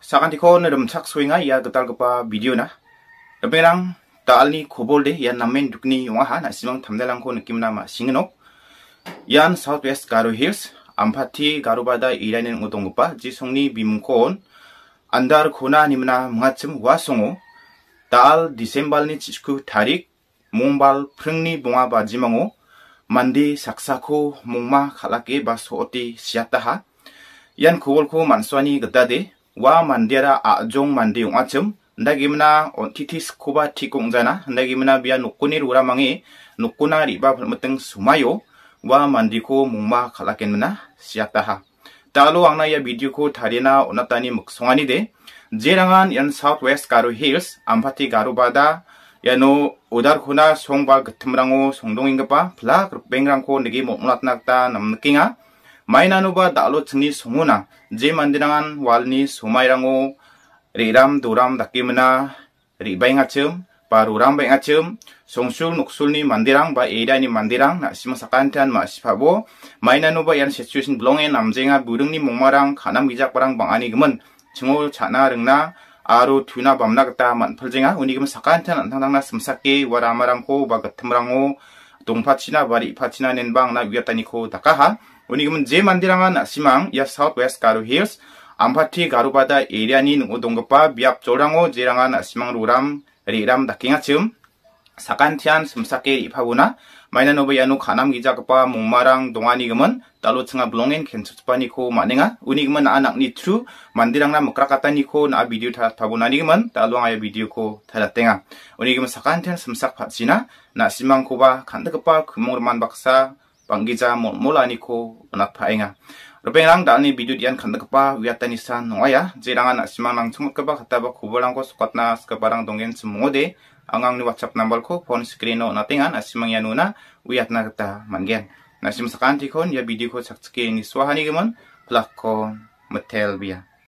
sakan tiko nerem sak suinga ia getal gepa video na emerang kobol kobolde ia namen dukni yonga ha na simang tamdalang ko nukim nama singno yan southwest garo hills Ampati amphati garubada irainen ngotongpa ji songni bimkon andar khona nimna mngachim wa songo taal ni chisku tarik mongbal phrengni bunga ba jimango mandi saksako mongma khalake baso oti siataha yan kobol ko manswani gadade wa mandera a jong mandi ong achum ndagimna on titi skuba tikong jana ndagimna bia nukuni ruramangi nukuna riba muteng sumayo wa mandiko mungma khalakenna siataha talo angna ya video ko tharina onatani muksongani de jerangan yan south west garo hills amphati garo bada yano udarkhuna songba gthmrango songdongingpa phla rupengrangko nigi momlatnakta namnkinga Mai ba dalo chni songuna je mandirangan walni sumairango riram duram dakimna ribainga chum paruram bainga chum songsul nuksulni mandirang ba edani mandirang na sima sakantan ma sipabo mainanu ba yan situation blonge namjenga burungni mongmarang khanam gijak barang bangani gimun chingol chana rengna aro tuna bamna gata manpuljenga unigim sakantan antangna samsakke waramarangko ba gathamrango 동파치나 바리 파치나 낸방나 위아타니코 다카하 오니금은 제 만디랑한 시망 야 사우트 웨스트 가루 힐스 암파티 가루바다 에리아니 오 동거파 비압 조랑오 제랑한 시망 루람 리람 다킹아치음 사칸티안 섬사케 입하구나 마이나노브 야누 가남 기자급바 목마랑 동아니금은 달로 층아 블롱엔 겐츠스파니코 마넹아 우니금은 아낙니 트루 만디랑나 먹라카타니코 나 비디오 타타보나니금은 달로아야 비디오코 타라땡아 우니금은 사칸티안 섬삭 파지나 나 시망코바 간드급바 금몽르만 박사 방기자 몰몰아니코 은악파잉아 Lopengrang dalni bidu dian kandakpa wiatani san noaya jirangan asimangrang chungkapa khataba kubolangko sukatna skaparang dongen semode ni WhatsApp numberko pon screeno natingan asimang yanuna wiatna kata mangen. Nasim kon ya bidu ko saktsike ngiswahani gemon plakko metel biya.